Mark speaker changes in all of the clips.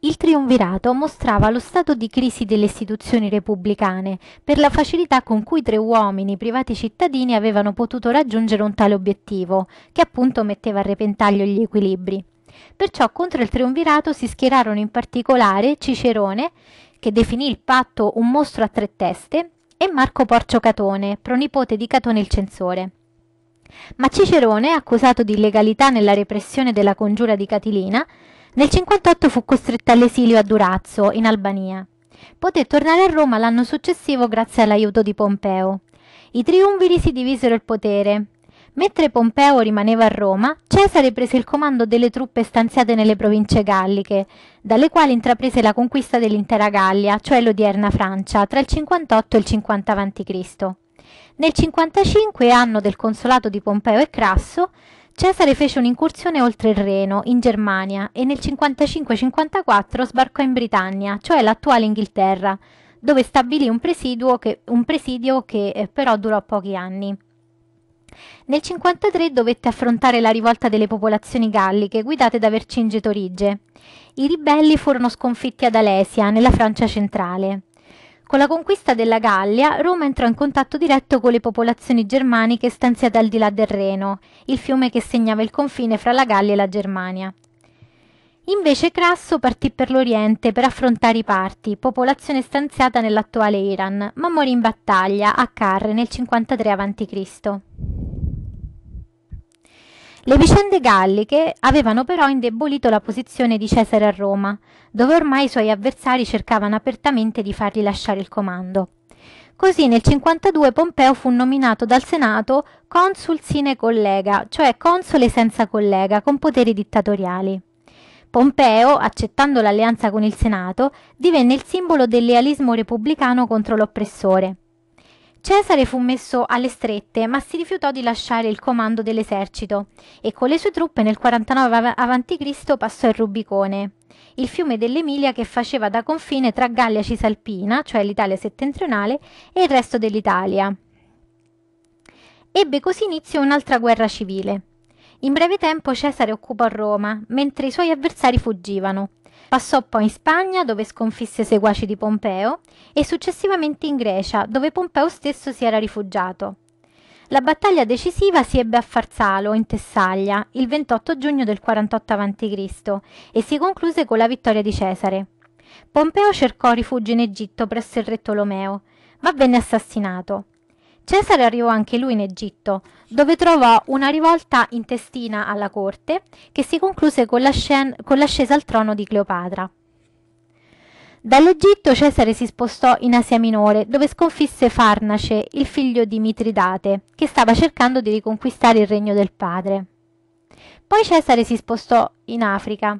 Speaker 1: Il triunvirato mostrava lo stato di crisi delle istituzioni repubblicane per la facilità con cui tre uomini privati cittadini avevano potuto raggiungere un tale obiettivo, che appunto metteva a repentaglio gli equilibri. Perciò contro il triunvirato si schierarono in particolare Cicerone, che definì il patto un mostro a tre teste, e Marco Porcio Catone, pronipote di Catone il censore. Ma Cicerone, accusato di illegalità nella repressione della congiura di Catilina, nel 58 fu costretto all'esilio a Durazzo, in Albania. Poté tornare a Roma l'anno successivo grazie all'aiuto di Pompeo. I triumviri si divisero il potere. Mentre Pompeo rimaneva a Roma, Cesare prese il comando delle truppe stanziate nelle province galliche, dalle quali intraprese la conquista dell'intera Gallia, cioè l'odierna Francia, tra il 58 e il 50 a.C. Nel 55, anno del consolato di Pompeo e Crasso, Cesare fece un'incursione oltre il Reno, in Germania, e nel 55-54 sbarcò in Britannia, cioè l'attuale Inghilterra, dove stabilì un presidio che, un presidio che eh, però durò pochi anni. Nel 53 dovette affrontare la rivolta delle popolazioni galliche guidate da Vercingetorige. I ribelli furono sconfitti ad Alesia, nella Francia centrale. Con la conquista della Gallia, Roma entrò in contatto diretto con le popolazioni germaniche stanziate al di là del Reno, il fiume che segnava il confine fra la Gallia e la Germania. Invece Crasso partì per l'Oriente per affrontare i Parti, popolazione stanziata nell'attuale Iran, ma morì in battaglia a Carre nel 53 a.C. Le vicende galliche avevano però indebolito la posizione di Cesare a Roma, dove ormai i suoi avversari cercavano apertamente di fargli lasciare il comando. Così nel 52 Pompeo fu nominato dal Senato consul sine collega, cioè console senza collega, con poteri dittatoriali. Pompeo, accettando l'alleanza con il Senato, divenne il simbolo del lealismo repubblicano contro l'oppressore. Cesare fu messo alle strette, ma si rifiutò di lasciare il comando dell'esercito e con le sue truppe nel 49 a.C. passò il Rubicone, il fiume dell'Emilia che faceva da confine tra Gallia Cisalpina, cioè l'Italia settentrionale, e il resto dell'Italia. Ebbe così inizio un'altra guerra civile. In breve tempo Cesare occupò Roma, mentre i suoi avversari fuggivano. Passò poi in Spagna, dove sconfisse i seguaci di Pompeo, e successivamente in Grecia, dove Pompeo stesso si era rifugiato. La battaglia decisiva si ebbe a Farsalo, in Tessaglia, il 28 giugno del 48 a.C. e si concluse con la vittoria di Cesare. Pompeo cercò rifugio in Egitto presso il re Tolomeo, ma venne assassinato. Cesare arrivò anche lui in Egitto, dove trovò una rivolta intestina alla corte che si concluse con, l'ascen- con l'ascesa al trono di Cleopatra. Dall'Egitto Cesare si spostò in Asia Minore, dove sconfisse Farnace, il figlio di Mitridate, che stava cercando di riconquistare il regno del padre. Poi Cesare si spostò in Africa,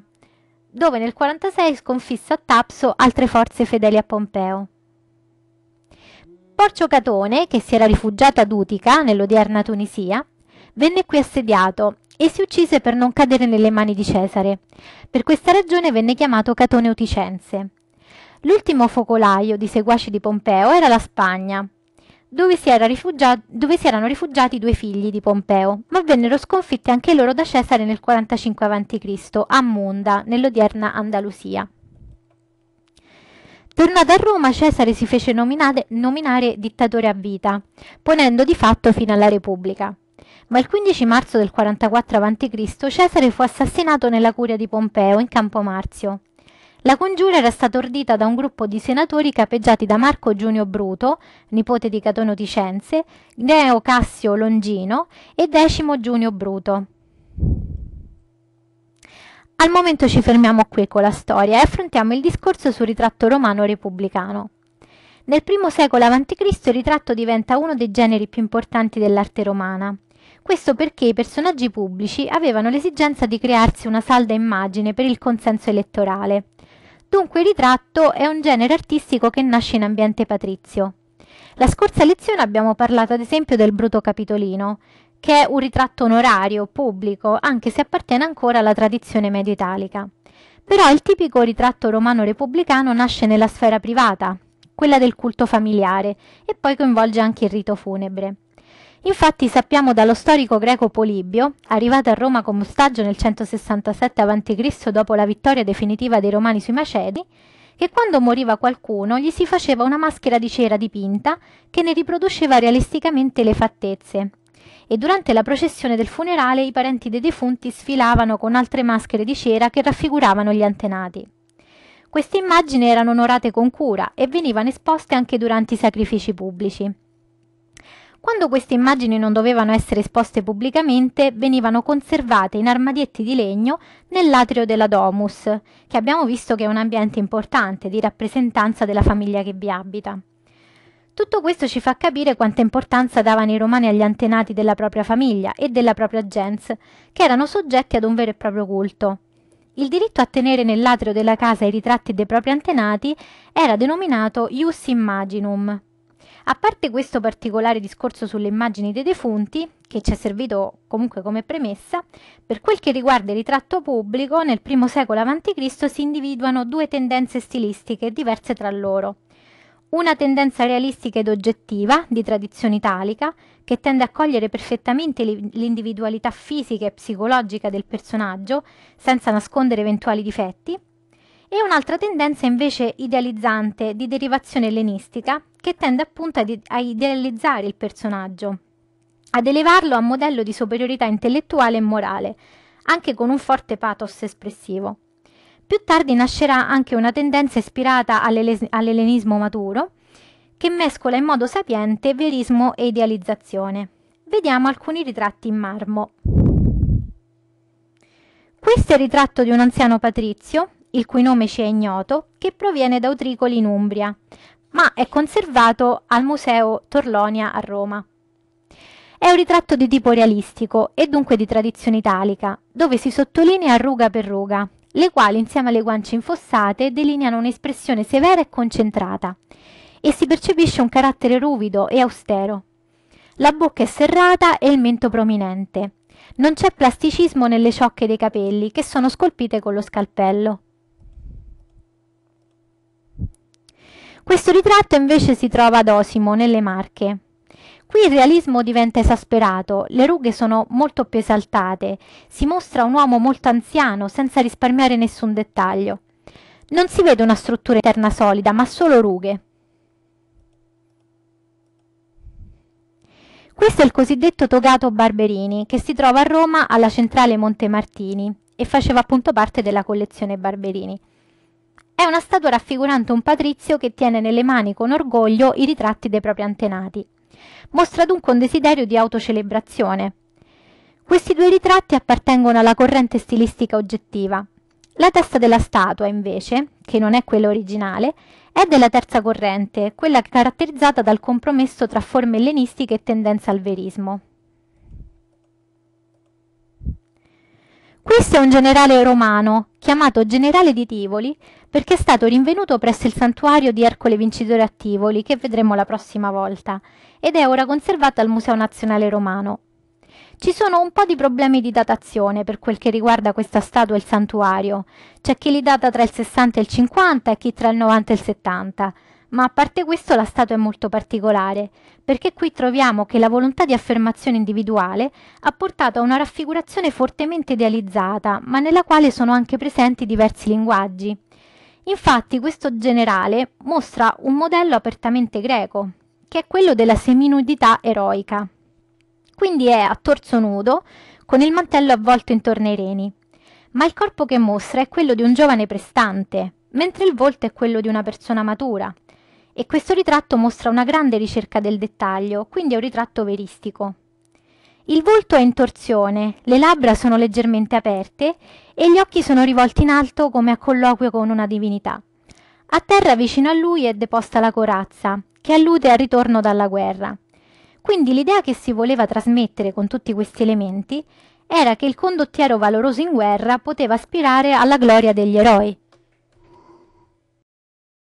Speaker 1: dove nel 46 sconfisse a Tapso altre forze fedeli a Pompeo. Porcio Catone, che si era rifugiato ad Utica, nell'odierna Tunisia, venne qui assediato e si uccise per non cadere nelle mani di Cesare. Per questa ragione venne chiamato Catone Uticense. L'ultimo focolaio di seguaci di Pompeo era la Spagna, dove si, rifugia- dove si, erano rifugiati due figli di Pompeo, ma vennero sconfitti anche loro da Cesare nel 45 a.C. a Munda, nell'odierna Andalusia. Tornato a Roma, Cesare si fece nominare, nominare dittatore a vita, ponendo di fatto fine alla Repubblica. Ma il 15 marzo del 44 a.C. Cesare fu assassinato nella curia di Pompeo, in Campo Marzio. La congiura era stata ordita da un gruppo di senatori capeggiati da Marco Giunio Bruto, nipote di Catone Ticense, Neo Cassio Longino e Decimo Giunio Bruto. Al momento ci fermiamo qui con la storia e affrontiamo il discorso sul ritratto romano repubblicano. Nel primo secolo a.C. il ritratto diventa uno dei generi più importanti dell'arte romana. Questo perché i personaggi pubblici avevano l'esigenza di crearsi una salda immagine per il consenso elettorale. Dunque il ritratto è un genere artistico che nasce in ambiente patrizio. La scorsa lezione abbiamo parlato ad esempio del Bruto Capitolino, che è un ritratto onorario, pubblico, anche se appartiene ancora alla tradizione medio-italica. Però il tipico ritratto romano repubblicano nasce nella sfera privata, quella del culto familiare, e poi coinvolge anche il rito funebre. Infatti sappiamo dallo storico greco Polibio, arrivato a Roma come ostaggio nel 167 a.C. dopo la vittoria definitiva dei Romani sui Macedi, che quando moriva qualcuno gli si faceva una maschera di cera dipinta che ne riproduceva realisticamente le fattezze, e durante la processione del funerale i parenti dei defunti sfilavano con altre maschere di cera che raffiguravano gli antenati. Queste immagini erano onorate con cura e venivano esposte anche durante i sacrifici pubblici. Quando queste immagini non dovevano essere esposte pubblicamente, venivano conservate in armadietti di legno nell'atrio della Domus, che abbiamo visto che è un ambiente importante di rappresentanza della famiglia che vi abita. Tutto questo ci fa capire quanta importanza davano i romani agli antenati della propria famiglia e della propria gens, che erano soggetti ad un vero e proprio culto. Il diritto a tenere nell'atrio della casa i ritratti dei propri antenati era denominato ius imaginum. A parte questo particolare discorso sulle immagini dei defunti, che ci è servito comunque come premessa, per quel che riguarda il ritratto pubblico, nel primo secolo a.C. si individuano due tendenze stilistiche diverse tra loro. Una tendenza realistica ed oggettiva di tradizione italica che tende a cogliere perfettamente l'individualità fisica e psicologica del personaggio senza nascondere eventuali difetti e un'altra tendenza invece idealizzante di derivazione ellenistica che tende appunto a idealizzare il personaggio, ad elevarlo a modello di superiorità intellettuale e morale, anche con un forte pathos espressivo. Più tardi nascerà anche una tendenza ispirata all'elenismo maturo che mescola in modo sapiente verismo e idealizzazione. Vediamo alcuni ritratti in marmo. Questo è il ritratto di un anziano patrizio, il cui nome ci è ignoto, che proviene da Utricoli in Umbria, ma è conservato al Museo Torlonia a Roma. È un ritratto di tipo realistico e dunque di tradizione italica, dove si sottolinea ruga per ruga le quali insieme alle guance infossate delineano un'espressione severa e concentrata e si percepisce un carattere ruvido e austero. La bocca è serrata e il mento prominente. Non c'è plasticismo nelle ciocche dei capelli che sono scolpite con lo scalpello. Questo ritratto invece si trova ad Osimo, nelle Marche. Qui il realismo diventa esasperato, le rughe sono molto più esaltate, si mostra un uomo molto anziano senza risparmiare nessun dettaglio. Non si vede una struttura interna solida, ma solo rughe. Questo è il cosiddetto togato Barberini, che si trova a Roma alla centrale Montemartini e faceva appunto parte della collezione Barberini. È una statua raffigurante un patrizio che tiene nelle mani con orgoglio i ritratti dei propri antenati. Mostra dunque un desiderio di autocelebrazione. Questi due ritratti appartengono alla corrente stilistica oggettiva. La testa della statua, invece, che non è quella originale, è della terza corrente, quella caratterizzata dal compromesso tra forme ellenistiche e tendenza al verismo. Questo è un generale romano, chiamato generale di Tivoli, perché è stato rinvenuto presso il santuario di Ercole Vincitore a Tivoli, che vedremo la prossima volta, ed è ora conservato al Museo Nazionale Romano. Ci sono un po' di problemi di datazione per quel che riguarda questa statua e il santuario. C'è chi li data tra il 60 e il 50 e chi tra il 90 e il 70. Ma a parte questo la statua è molto particolare, perché qui troviamo che la volontà di affermazione individuale ha portato a una raffigurazione fortemente idealizzata, ma nella quale sono anche presenti diversi linguaggi. Infatti questo generale mostra un modello apertamente greco, che è quello della seminudità eroica. Quindi è a torso nudo, con il mantello avvolto intorno ai reni. Ma il corpo che mostra è quello di un giovane prestante, mentre il volto è quello di una persona matura e questo ritratto mostra una grande ricerca del dettaglio, quindi è un ritratto veristico. Il volto è in torsione, le labbra sono leggermente aperte e gli occhi sono rivolti in alto come a colloquio con una divinità. A terra vicino a lui è deposta la corazza, che allude al ritorno dalla guerra. Quindi l'idea che si voleva trasmettere con tutti questi elementi era che il condottiero valoroso in guerra poteva aspirare alla gloria degli eroi,